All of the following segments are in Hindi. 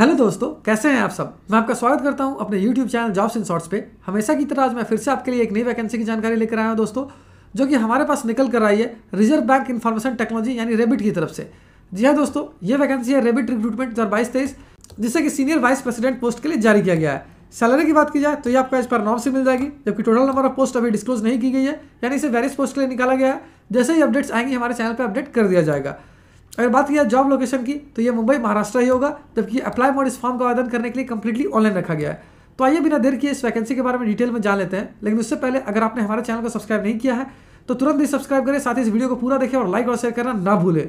हेलो दोस्तों कैसे हैं आप सब मैं आपका स्वागत करता हूं अपने YouTube channel jobs in shorts पे हमेशा की तरह आज मैं फिर से आपके लिए एक नई वैकेंसी की जानकारी लेकर आया हूं दोस्तों जो कि हमारे पास निकल कर आई है रिजर्व बैंक इन्फॉर्मेशन टेक्नोलॉजी यानी रेबिट की तरफ से जी हाँ दोस्तों ये वैकेंसी है रेबिट रिक्रूटमेंट दो हज़ार जिसे कि सीनियर वाइस प्रेसिडेंट पोस्ट के लिए जारी किया गया है सैलरी की बात की जाए तो ये आपको एज पर नॉम से मिल जाएगी जबकि टोटल नंबर ऑफ पोस्ट अभी डिस्क्लोज नहीं की गई है यानी इसे वेरियस पोस्ट के लिए निकाला गया है जैसे ही अपडेट्स आएंगे हमारे चैनल पर अपडेट कर दिया जाएगा अगर बात किया जॉब लोकेशन की तो ये मुंबई महाराष्ट्र ही होगा जबकि अप्लाई मोड इस फॉर्म का आवेदन करने के लिए कंप्लीटली ऑनलाइन रखा गया है तो आइए बिना देर किए इस वैकेंसी के बारे में डिटेल में जान लेते हैं लेकिन उससे पहले अगर आपने हमारे चैनल को सब्सक्राइब नहीं किया है तो तुरंत ही सब्सक्राइब करें साथ ही इस वीडियो को पूरा देखें और लाइक और शेयर करना ना भूलें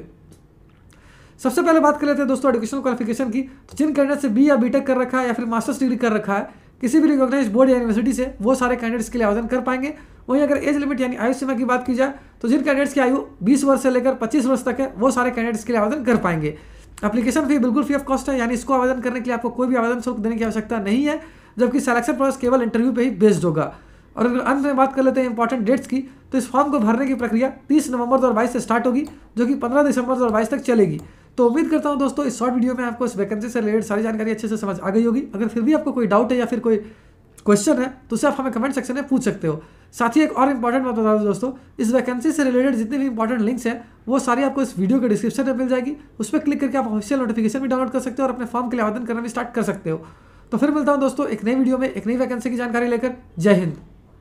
सबसे पहले बात कर लेते हैं दोस्तों एडुकेशन क्वालिफिकेशन की तो जिन कैंडिडेट से बी या बीटेक कर रखा है या फिर मास्टर्स डिग्री कर रखा है किसी भी रिकॉग्नाइज बोर्ड या यूनिवर्सिटी से वो सारे कैंडिडेट्स के लिए आवेदन कर पाएंगे वहीं अगर एज लिमिट यानी आयु सीमा की बात की जाए तो जिन कैंडिडेट्स की आयु 20 वर्ष से लेकर 25 वर्ष तक है वो सारे कैंडिडेट्स के लिए आवेदन कर पाएंगे एप्लीकेशन फी बिल्कुल फ्री ऑफ कॉस्ट है यानी इसको आवेदन करने के लिए आपको कोई भी आवेदन शुल्क देने की आवश्यकता नहीं है जबकि सिलेक्शन प्रोसेस केवल इंटरव्यू पर ही बेस्ड होगा और अगर अंत में बात कर लेते हैं इंपॉर्टेंट डेट्स की तो इस फॉर्म को भरने की प्रक्रिया तीस नवंबर दो से स्टार्ट होगी जो कि पंद्रह दिसंबर दो तक चलेगी तो उम्मीद करता हूँ दोस्तों इस शॉर्ट वीडियो में आपको इस वैकेंसी से रिलेटेड सारी जानकारी अच्छे से समझ आ गई होगी अगर फिर भी आपको कोई डाउट है या फिर कोई क्वेश्चन है तो उसे आप हमें कमेंट सेक्शन में पूछ सकते हो साथ ही एक और इंपॉर्टेंट बात बता दूँ दोस्तों इस वैकेंसी से रिलेटेड जितने भी इंपॉर्टेंट लिंक्स हैं वो सारी आपको इस वीडियो के डिस्क्रिप्शन में मिल जाएगी उस पर क्लिक करके आप ऑफिशियल नोटिफिकेशन भी डाउनलोड कर सकते हो और अपने फॉर्म के लिए आवेदन करना भी स्टार्ट कर सकते हो तो फिर मिलता हूँ दोस्तों एक नई वीडियो में एक नई वैकेंसी की जानकारी लेकर जय हिंद